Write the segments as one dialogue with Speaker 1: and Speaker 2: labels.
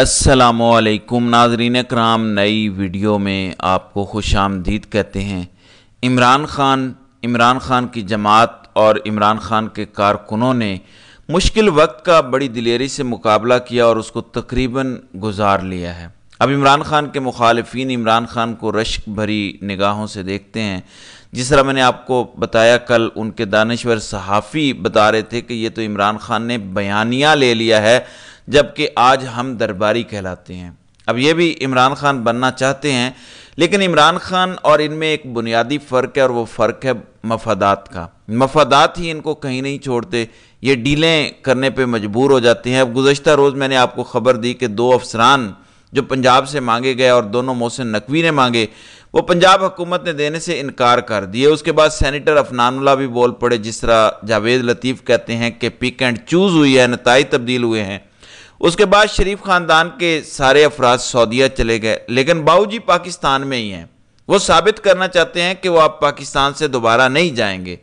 Speaker 1: असलकुम नाजरीन कराम नई वीडियो में आपको खुश आमदीद कहते हैं इमरान ख़ान इमरान ख़ान की जमात और इमरान ख़ान के कारकुनों ने मुश्किल वक्त का बड़ी दिलेरी से मुकाबला किया और उसको तकरीबन गुजार लिया है अब इमरान ख़ान के मुखालफन इमरान ख़ान को रश्क भरी निगाहों से देखते हैं जिस तरह मैंने आपको बताया कल उनके दानश्वर सहाफ़ी बता रहे थे कि ये तो इमरान ख़ान ने बयानिया ले लिया है जबकि आज हम दरबारी कहलाते हैं अब ये भी इमरान खान बनना चाहते हैं लेकिन इमरान खान और इनमें एक बुनियादी फ़र्क है और वो फ़र्क है मफादात का मफादात ही इनको कहीं नहीं छोड़ते ये डीलें करने पे मजबूर हो जाते हैं अब गुज्त रोज़ मैंने आपको ख़बर दी कि दो अफसरान जो पंजाब से मांगे गए और दोनों मोहसिन नकवी ने मांगे वो पंजाब हुकूमत ने देने से इनकार कर दिए उसके बाद सैनिटर अफनानुल्ला भी बोल पड़े जिस तरह जावेद लतीफ़ कहते हैं कि पिक एंड चूज़ हुई है नतज तब्दील हुए हैं उसके बाद शरीफ ख़ानदान के सारे अफराज सऊदिया चले गए लेकिन बाबू जी पाकिस्तान में ही हैं वो साबित करना चाहते हैं कि वो आप पाकिस्तान से दोबारा नहीं जाएंगे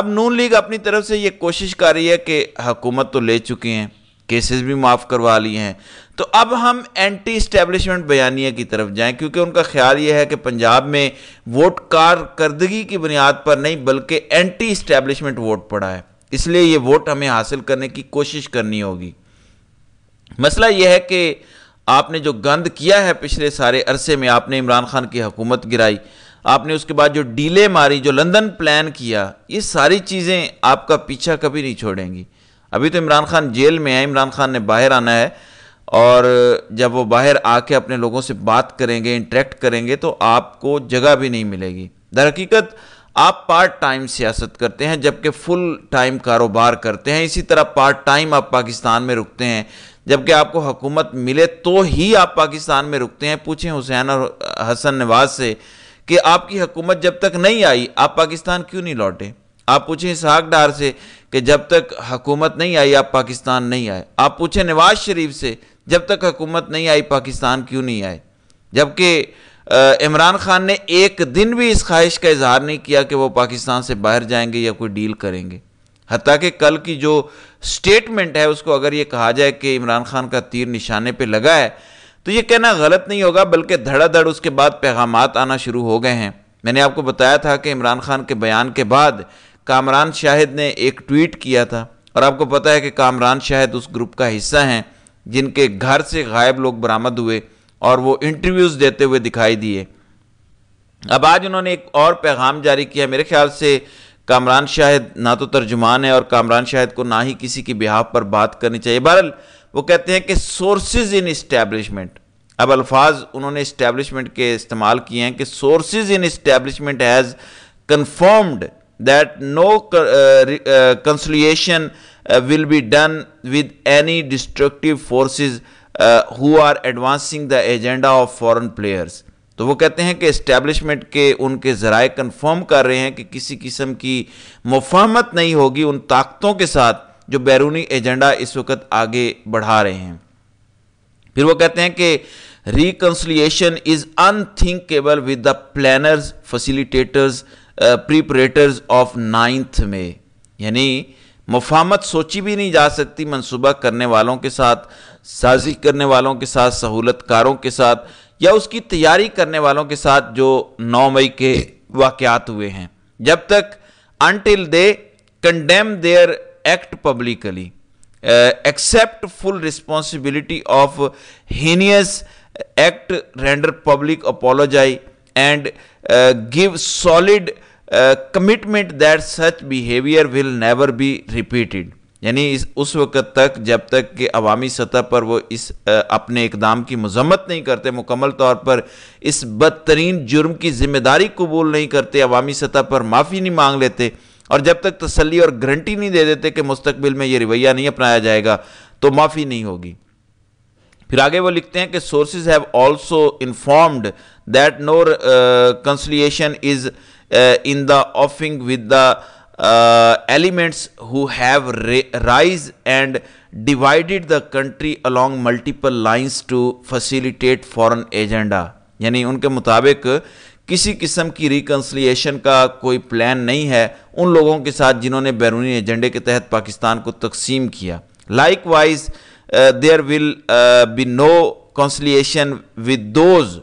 Speaker 1: अब नून लीग अपनी तरफ से ये कोशिश कर रही है कि हकूमत तो ले चुके हैं केसेस भी माफ़ करवा लिए हैं तो अब हम एंटी इस्टेबलिशमेंट बयानिया की तरफ जाएं क्योंकि उनका ख्याल ये है कि पंजाब में वोट कारकर्दगी की बुनियाद पर नहीं बल्कि एंटी इस्टेबलिशमेंट वोट पड़ा है इसलिए ये वोट हमें हासिल करने की कोशिश करनी होगी मसला यह है कि आपने जो गंद किया है पिछले सारे अरसे में आपने इमरान खान की हुकूमत गिराई आपने उसके बाद जो डीले मारी जो लंदन प्लान किया ये सारी चीज़ें आपका पीछा कभी नहीं छोड़ेंगी अभी तो इमरान खान जेल में है इमरान खान ने बाहर आना है और जब वो बाहर आके अपने लोगों से बात करेंगे इंटरेक्ट करेंगे तो आपको जगह भी नहीं मिलेगी दरहकीकत आप पार्ट टाइम सियासत करते हैं जबकि फुल टाइम कारोबार करते हैं इसी तरह पार्ट टाइम आप पाकिस्तान में रुकते हैं जबकि आपको हुकूमत मिले तो ही आप पाकिस्तान में रुकते हैं पूछें हुसैन और हसन नवाज से कि आपकी हुकूमत जब तक नहीं आई आप पाकिस्तान क्यों नहीं लौटे आप पूछें इसहाक डार से कि जब तक हुकूमत नहीं आई आप पाकिस्तान नहीं आए आप पूछें नवाज शरीफ से जब तक हुकूमत नहीं आई पाकिस्तान क्यों नहीं आए जबकि इमरान खान ने एक दिन भी इस ख्वाहिश का इजहार नहीं किया कि वो पाकिस्तान से बाहर जाएंगे या कोई डील करेंगे हती कि कल की जो स्टेटमेंट है उसको अगर ये कहा जाए कि इमरान खान का तीर निशाने पर लगा है तो ये कहना गलत नहीं होगा बल्कि धड़ाधड़ उसके बाद पैगाम आना शुरू हो गए हैं मैंने आपको बताया था कि इमरान खान के बयान के बाद कामरान शाहिद ने एक ट्वीट किया था और आपको पता है कि कामरान शाहिद उस ग्रुप का हिस्सा हैं जिनके घर से गायब लोग बरामद हुए और वो इंटरव्यूज़ देते हुए दिखाई दिए अब आज उन्होंने एक और पैगाम जारी किया मेरे ख्याल से कामरान शाहिद ना तो तर्जुमान है और कामरान शाहिद को ना ही किसी की बिहाफ पर बात करनी चाहिए बहरल वो कहते हैं कि सोर्सेज इन इस्टेब्लिशमेंट अब अल्फाज उन्होंने इस्टेब्लिशमेंट के इस्तेमाल किए हैं कि sources in establishment has confirmed that no conciliation will be done with any destructive forces who are advancing the agenda of foreign players तो वो कहते हैं कि इस्टेब्लिशमेंट के उनके ज़राए कन्फर्म कर रहे हैं कि किसी किस्म की मुफाहमत नहीं होगी उन ताकतों के साथ जो बैरूनी एजेंडा इस वक्त आगे बढ़ा रहे हैं फिर वो कहते हैं कि reconciliation is unthinkable with the planners facilitators perpetrators of ninth में यानी मुफामत सोची भी नहीं जा सकती मनसूबा करने वालों के साथ साजिश करने वालों के साथ सहूलतकारों के साथ या उसकी तैयारी करने वालों के साथ जो 9 मई के वाकत हुए हैं जब तक until they condemn their act publicly accept full responsibility of heinous act render public apologies and give solid commitment that such behaviour will never be repeated यानी इस उस वक़्त तक जब तक कि अवामी सतह पर वो इस अपने इकदाम की मजम्मत नहीं करते मुकम्मल तौर पर इस बदतरीन जुर्म की जिम्मेदारी कबूल नहीं करते अवामी सतह पर माफ़ी नहीं मांग लेते और जब तक तसली और गारंटी नहीं दे देते कि मुस्तबिल में ये रवैया नहीं अपनाया जाएगा तो माफ़ी नहीं होगी फिर आगे वो लिखते हैं कि sources have also informed that no conciliation is in the offing with the uh, elements who have rise and divided the country along multiple lines to facilitate foreign agenda यानी उनके मुताबिक किसी किस्म की रिकन्सलिएशन का कोई प्लान नहीं है उन लोगों के साथ जिन्होंने बैरूनी एजेंडे के तहत पाकिस्तान को तकसीम किया likewise there will be no conciliation with those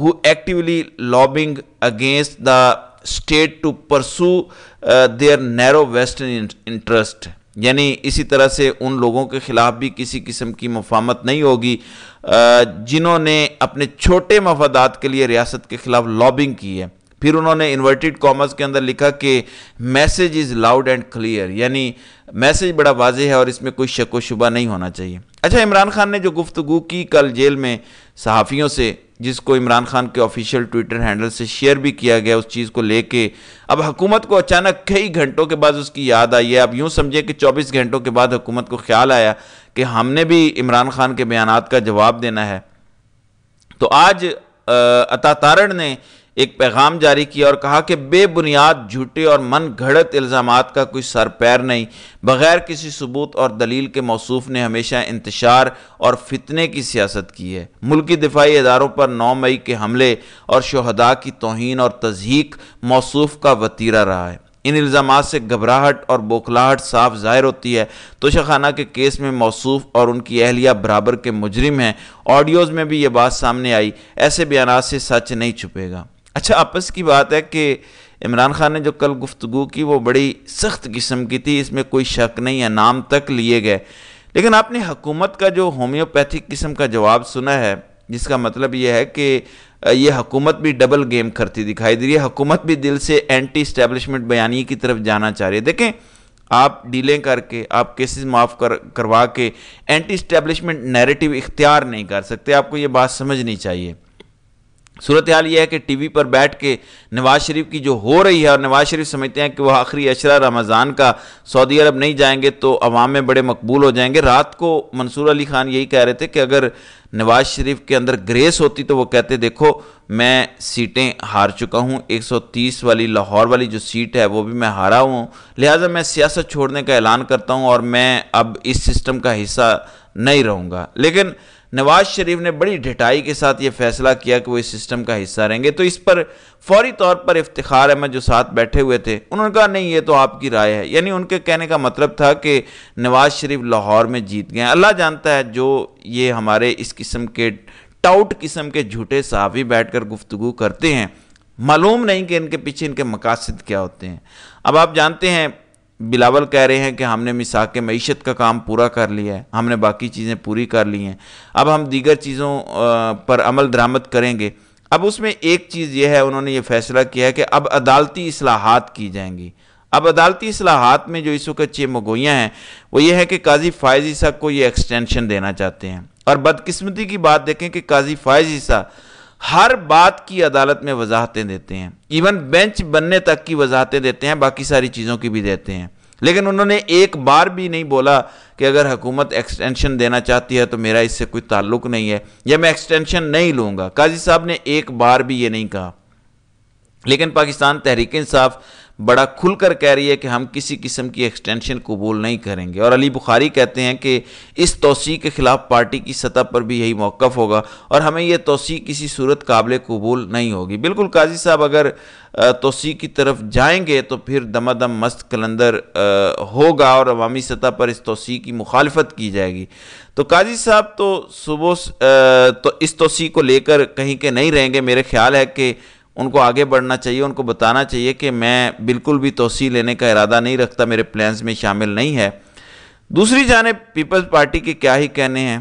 Speaker 1: who actively lobbying against the state to pursue their narrow western interest यानी इसी तरह से उन लोगों के ख़िलाफ़ भी किसी किस्म की मफामत नहीं होगी uh, जिन्होंने अपने छोटे मफादात के लिए रियासत के ख़िलाफ़ लॉबिंग की है फिर उन्होंने इन्वर्टेड कॉमर्स के अंदर लिखा कि message is loud and clear यानी मैसेज बड़ा वाजे है और इसमें कोई शक व शुबा नहीं होना चाहिए अच्छा इमरान खान ने जो गुफ्तु की कल जेल में सहाफ़ियों से जिसको इमरान खान के ऑफिशियल ट्विटर हैंडल से शेयर भी किया गया उस चीज़ को लेके अब हुकूमत को अचानक कई घंटों के बाद उसकी याद आई है अब यूँ समझें कि 24 घंटों के बाद हुकूमत को ख्याल आया कि हमने भी इमरान खान के बयान का जवाब देना है तो आज अतातारण ने एक पैगाम जारी किया और कहा कि बेबुनियाद झूठे और मन घड़त इल्ज़ाम का कोई सर पैर नहीं बग़ैर किसी सबूत और दलील के मौसू ने हमेशा इंतशार और फितने की सियासत की है मुल्की दिफाई इदारों पर नौ मई के हमले और शहदा की तोहन और तजहीक मौसू का वतीरा रहा है इन इल्ज़ाम से घबराहट और बौखलाहट साफ जाहिर होती है तोशाखाना के केस में मौसू और उनकी अहलिया बराबर के मुजरिम हैं ऑडियोज़ में भी ये बात सामने आई ऐसे बयान से सच नहीं छुपेगा अच्छा आपस की बात है कि इमरान खान ने जो कल गुफ्तु की वो बड़ी सख्त किस्म की थी इसमें कोई शक नहीं है नाम तक लिए गए लेकिन आपने हुकूमत का जो होम्योपैथिक किस्म का जवाब सुना है जिसका मतलब यह है कि ये हकूमत भी डबल गेम करती दिखाई दे रही है हकूमत भी दिल से एंटी इस्टेब्लिशमेंट बयानी की तरफ जाना चाह रही है देखें आप डीलें करके आप केसेस माफ़ कर करवा के एंटी इस्टेब्लिशमेंट नैरेटिव इख्तियार नहीं कर सकते आपको ये बात समझनी चाहिए सूरत हाल यह है कि टी वी पर बैठ के नवाज़ शरीफ की जो हो रही है और नवाज़ शरीफ समझते हैं कि वह आखिरी अशरा रमज़ान का सऊदी अरब नहीं जाएंगे तो अवाम में बड़े मकबूल हो जाएंगे रात को मंसूर अली ख़ान यही कह रहे थे कि अगर नवाज़ शरीफ के अंदर ग्रेस होती तो वो कहते देखो मैं सीटें हार चुका हूँ 130 वाली लाहौर वाली जो सीट है वो भी मैं हारा हूँ लिहाजा मैं सियासत छोड़ने का ऐलान करता हूँ और मैं अब इस सिस्टम का हिस्सा नहीं रहूँगा लेकिन नवाज शरीफ ने बड़ी ढिटाई के साथ ये फैसला किया कि वो इस सिस्टम का हिस्सा रहेंगे तो इस पर फौरी तौर पर इफ्तार अहमद जो साथ बैठे हुए थे उन्होंने कहा नहीं ये तो आपकी राय है यानी उनके कहने का मतलब था कि नवाज शरीफ लाहौर में जीत गए अल्लाह जानता है जो ये हमारे इस किस्म के टाउट किस्म के झूठे साहबी बैठ कर गुफ्तु करते हैं मालूम नहीं कि इनके पीछे इनके मकासद क्या होते हैं अब आप जानते हैं बिलावल कह रहे हैं कि हमने मिसा के मीशत का काम पूरा कर लिया है हमने बाकी चीज़ें पूरी कर ली हैं अब हम दीगर चीज़ों पर अमल दरामद करेंगे अब उसमें एक चीज़ यह है उन्होंने ये फैसला किया है कि अब अदालती असलाहत की जाएंगी अब अदालती असलाहत में जो इस वक्त मगोइयाँ हैं वो ये है कि काजी फ़ायज़ ईसा को ये एक्सटेंशन देना चाहते हैं और बदकस्मती की बात देखें कि काजी फ़ायज़ ईसा हर बात की अदालत में वजाहतें देते हैं इवन बेंच बनने तक की वजाहतें देते हैं बाकी सारी चीज़ों की भी देते हैं लेकिन उन्होंने एक बार भी नहीं बोला कि अगर हुकूमत एक्सटेंशन देना चाहती है तो मेरा इससे कोई ताल्लुक नहीं है या मैं एक्सटेंशन नहीं लूँगा काजी साहब ने एक बार भी ये नहीं कहा लेकिन पाकिस्तान तहरीक इंसाफ बड़ा खुलकर कह रही है कि हम किसी किस्म की एक्सटेंशन कबूल नहीं करेंगे और अली बुखारी कहते हैं कि इस तोसी के ख़िलाफ़ पार्टी की सतह पर भी यही मौक़ होगा और हमें यह तोसी किसी सूरत काबिल कबूल नहीं होगी बिल्कुल काजी साहब अगर तोसी की तरफ जाएंगे तो फिर दमादम मस्त कलंदर होगा और अवामी सतह पर इस तोसी की मुखालफत की जाएगी तो काजी साहब तो सुबह तो इस तोसी को लेकर कहीं के नहीं रहेंगे मेरे ख्याल है कि उनको आगे बढ़ना चाहिए उनको बताना चाहिए कि मैं बिल्कुल भी तोसी लेने का इरादा नहीं रखता मेरे प्लान्स में शामिल नहीं है दूसरी जाने पीपल्स पार्टी के क्या ही कहने हैं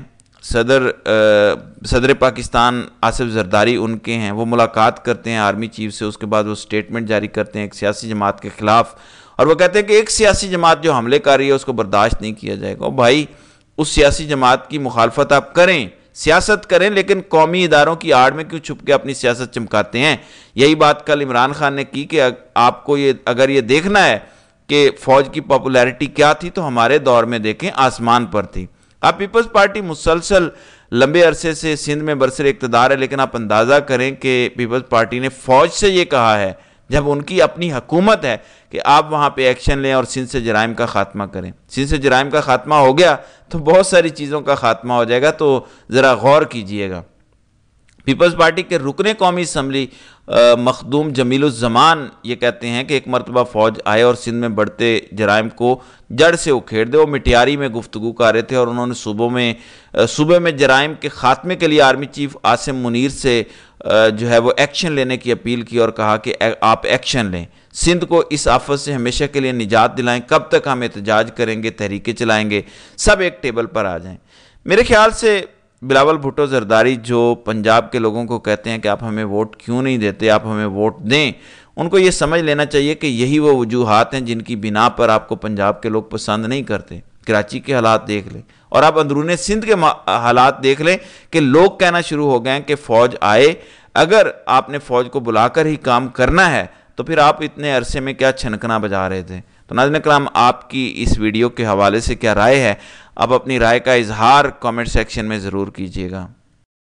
Speaker 1: सदर आ, सदर पाकिस्तान आसिफ जरदारी उनके हैं वो मुलाकात करते हैं आर्मी चीफ से उसके बाद वो स्टेटमेंट जारी करते हैं एक सियासी जमात के ख़िलाफ़ और वो कहते हैं कि एक सियासी जमात जो हमले कर रही है उसको बर्दाश्त नहीं किया जाएगा भाई उस सियासी जमात की मुखालफत आप करें सियासत करें लेकिन कौमी इदारों की आड़ में क्यों छुप के अपनी सियासत चमकाते हैं यही बात कल इमरान खान ने की कि आपको ये अगर ये देखना है कि फौज की पॉपुलैरिटी क्या थी तो हमारे दौर में देखें आसमान पर थी अब पीपल्स पार्टी मुसलसल लंबे अरसे से सिंध में बरसर इकतदार है लेकिन आप अंदाज़ा करें कि पीपल्स पार्टी ने फौज से ये कहा है जब उनकी अपनी हकूमत है कि आप वहाँ पे एक्शन लें और सिंध से जराइम का ख़ात्मा करें सिंध से जराइम का ख़ात्मा हो गया तो बहुत सारी चीज़ों का ख़ात्मा हो जाएगा तो ज़रा गौर कीजिएगा पीपल्स पार्टी के रुकने कौमी इसम्बली मखदूम जमीलुज़मान ये कहते हैं कि एक मरतबा फ़ौज आए और सिंध में बढ़ते जराइम को जड़ से उखेड़ दे वो मिटियारी में गुफ्तु कर रहे थे और उन्होंने सूबों में सूबे में जराइम के ख़ात्मे के लिए आर्मी चीफ आसिम मुनीर से जो है वो एक्शन लेने की अपील की और कहा कि आप एक्शन लें सिंध को इस आफत से हमेशा के लिए निजात दिलाएं कब तक हम एहतजाज करेंगे तहरीकें चलाएंगे सब एक टेबल पर आ जाएं मेरे ख्याल से बिलावल भुट्टो जरदारी जो पंजाब के लोगों को कहते हैं कि आप हमें वोट क्यों नहीं देते आप हमें वोट दें उनको ये समझ लेना चाहिए कि यही वो वजूहत हैं जिनकी बिना पर आपको पंजाब के लोग पसंद नहीं करते कराची के हालात देख लें और आप अंदरून सिंध के हालात देख लें कि लोग कहना शुरू हो गए हैं कि फ़ौज आए अगर आपने फ़ौज को बुलाकर ही काम करना है तो फिर आप इतने अरसे में क्या छनकना बजा रहे थे तो नाजन कलाम आपकी इस वीडियो के हवाले से क्या राय है आप अपनी राय का इजहार कमेंट सेक्शन में ज़रूर कीजिएगा